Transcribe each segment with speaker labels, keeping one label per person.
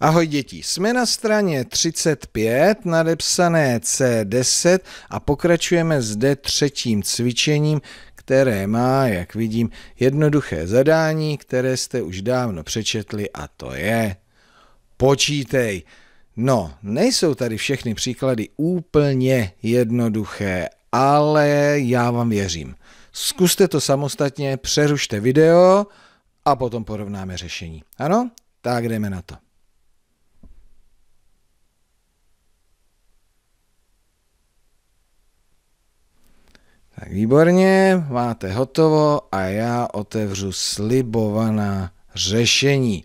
Speaker 1: Ahoj děti, jsme na straně 35, nadepsané C10 a pokračujeme zde třetím cvičením, které má, jak vidím, jednoduché zadání, které jste už dávno přečetli a to je počítej. No, nejsou tady všechny příklady úplně jednoduché, ale já vám věřím. Zkuste to samostatně, přerušte video a potom porovnáme řešení. Ano? Tak jdeme na to. Tak výborně, máte hotovo a já otevřu slibovaná řešení.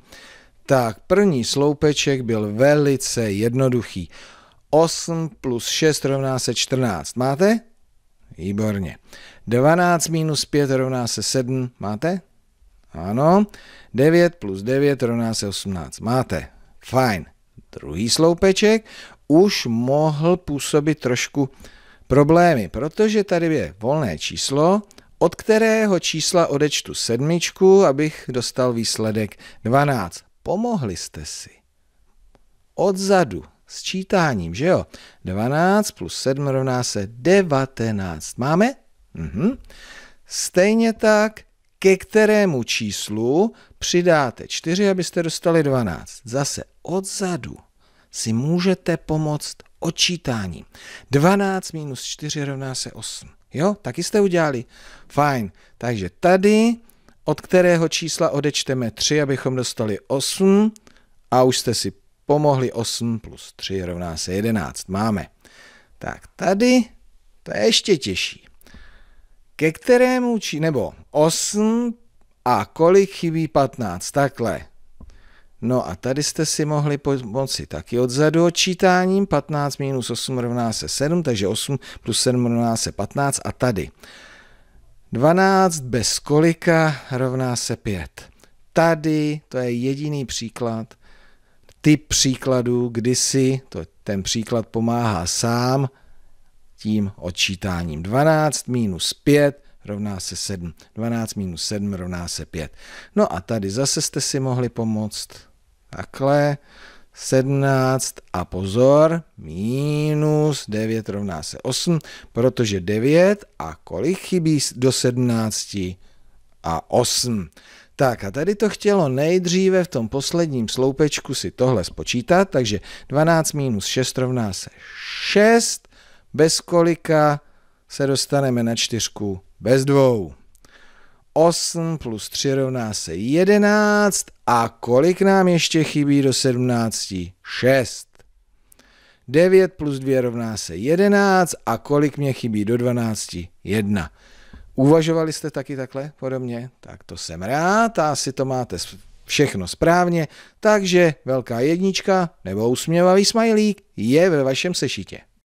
Speaker 1: Tak první sloupeček byl velice jednoduchý. 8 plus 6 rovná se 14. Máte? Výborně. 12 minus 5 rovná se 7. Máte? Ano. 9 plus 9 rovná se 18. Máte. Fajn. Druhý sloupeček už mohl působit trošku problémy, protože tady je volné číslo, od kterého čísla odečtu sedmičku, abych dostal výsledek 12. Pomohli jste si. Odzadu s čítáním, že jo? 12 plus 7 rovná se 19. Máme? Mhm. Stejně tak, ke kterému číslu přidáte 4, abyste dostali 12. Zase odzadu si můžete pomoct odčítání. 12 minus 4 rovná se 8. Jo, taky jste udělali. Fajn. Takže tady, od kterého čísla odečteme 3, abychom dostali 8 a už jste si pomohli 8 plus 3 rovná se 11. Máme. Tak tady, to je ještě těžší. Ke kterému či, nebo 8 a kolik chybí 15? Takhle. No a tady jste si mohli pomoci taky odzadu odčítáním. 15 minus 8 rovná se 7, takže 8 plus 7 rovná se 15 a tady. 12 bez kolika rovná se 5. Tady to je jediný příklad, typ příkladů, kdy si to, ten příklad pomáhá sám tím odčítáním. 12 minus 5 rovná se 7. 12 minus 7 rovná se 5. No a tady zase jste si mohli pomoct takhle, 17 a pozor, minus 9 rovná se 8, protože 9 a kolik chybí do 17 a 8. Tak a tady to chtělo nejdříve v tom posledním sloupečku si tohle spočítat, takže 12 minus 6 rovná se 6, bez kolika se dostaneme na čtyřku bez dvou. 8 plus 3 rovná se 11 a kolik nám ještě chybí do 17? 6. 9 plus 2 rovná se 11 a kolik mě chybí do 12? 1. Uvažovali jste taky takhle podobně? Tak to jsem rád a asi to máte všechno správně, takže velká jednička nebo usměvavý smajlík je ve vašem sešitě.